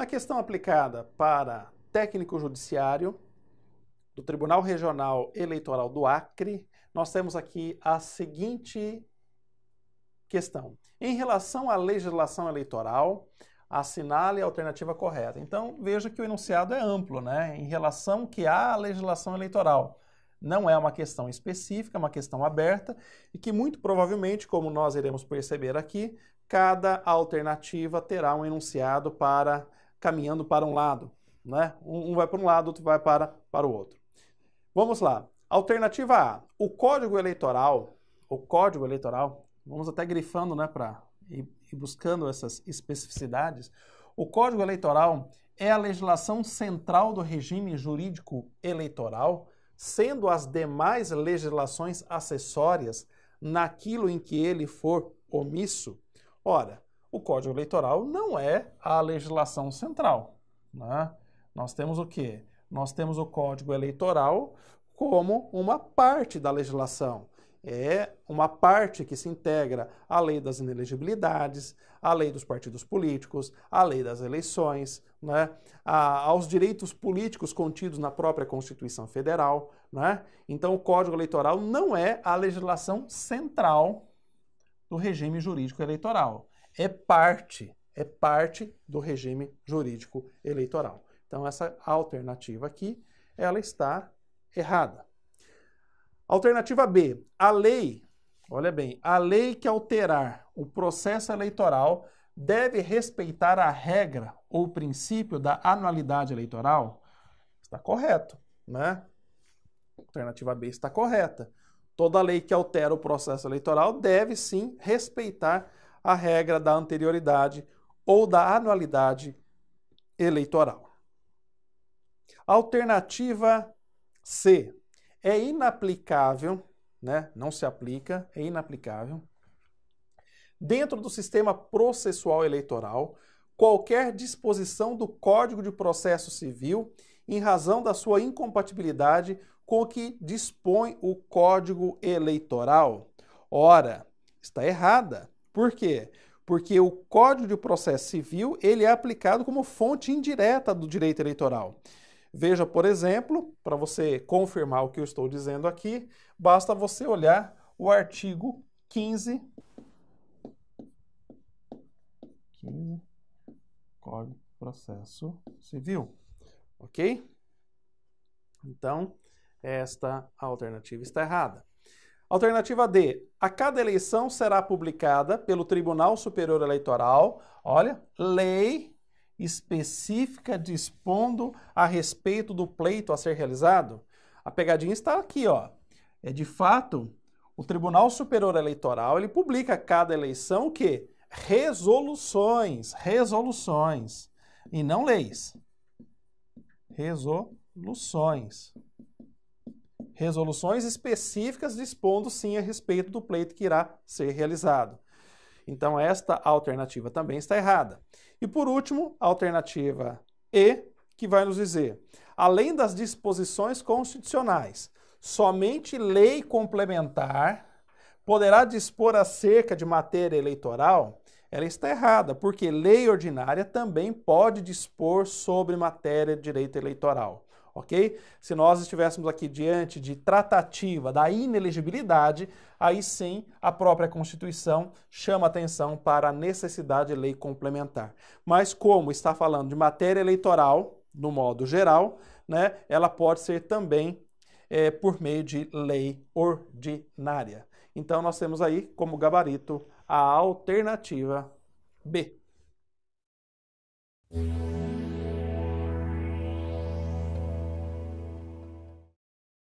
Na questão aplicada para técnico judiciário do Tribunal Regional Eleitoral do Acre, nós temos aqui a seguinte questão. Em relação à legislação eleitoral, assinale a alternativa correta. Então, veja que o enunciado é amplo, né? Em relação que à legislação eleitoral. Não é uma questão específica, é uma questão aberta e que muito provavelmente, como nós iremos perceber aqui, cada alternativa terá um enunciado para caminhando para um lado. Né? Um vai para um lado, outro vai para, para o outro. Vamos lá. Alternativa A. O código eleitoral, o código eleitoral, vamos até grifando né, para ir, ir buscando essas especificidades. O código eleitoral é a legislação central do regime jurídico eleitoral, sendo as demais legislações acessórias naquilo em que ele for omisso. Ora, o Código Eleitoral não é a legislação central. Né? Nós temos o quê? Nós temos o Código Eleitoral como uma parte da legislação. É uma parte que se integra à lei das inelegibilidades, à lei dos partidos políticos, à lei das eleições, né? A, aos direitos políticos contidos na própria Constituição Federal. Né? Então, o Código Eleitoral não é a legislação central do regime jurídico eleitoral. É parte, é parte do regime jurídico eleitoral. Então essa alternativa aqui, ela está errada. Alternativa B, a lei, olha bem, a lei que alterar o processo eleitoral deve respeitar a regra ou princípio da anualidade eleitoral? Está correto, né? Alternativa B está correta. Toda lei que altera o processo eleitoral deve sim respeitar a regra da anterioridade ou da anualidade eleitoral. Alternativa C. É inaplicável, né? não se aplica, é inaplicável. Dentro do sistema processual eleitoral, qualquer disposição do Código de Processo Civil em razão da sua incompatibilidade com o que dispõe o Código Eleitoral? Ora, está errada. Por quê? Porque o Código de Processo Civil ele é aplicado como fonte indireta do direito eleitoral. Veja, por exemplo, para você confirmar o que eu estou dizendo aqui, basta você olhar o artigo 15, 15 Código de Processo Civil, ok? Então, esta alternativa está errada. Alternativa D. A cada eleição será publicada pelo Tribunal Superior Eleitoral, olha, lei específica dispondo a respeito do pleito a ser realizado. A pegadinha está aqui, ó. É de fato, o Tribunal Superior Eleitoral, ele publica a cada eleição o quê? Resoluções, resoluções e não leis. Resoluções resoluções específicas dispondo sim a respeito do pleito que irá ser realizado. Então, esta alternativa também está errada. E por último, a alternativa E, que vai nos dizer: além das disposições constitucionais, somente lei complementar poderá dispor acerca de matéria eleitoral ela está errada, porque lei ordinária também pode dispor sobre matéria de direito eleitoral. Ok? Se nós estivéssemos aqui diante de tratativa da inelegibilidade, aí sim a própria Constituição chama atenção para a necessidade de lei complementar. Mas, como está falando de matéria eleitoral, no modo geral, né, ela pode ser também é, por meio de lei ordinária. Então, nós temos aí como gabarito a alternativa B.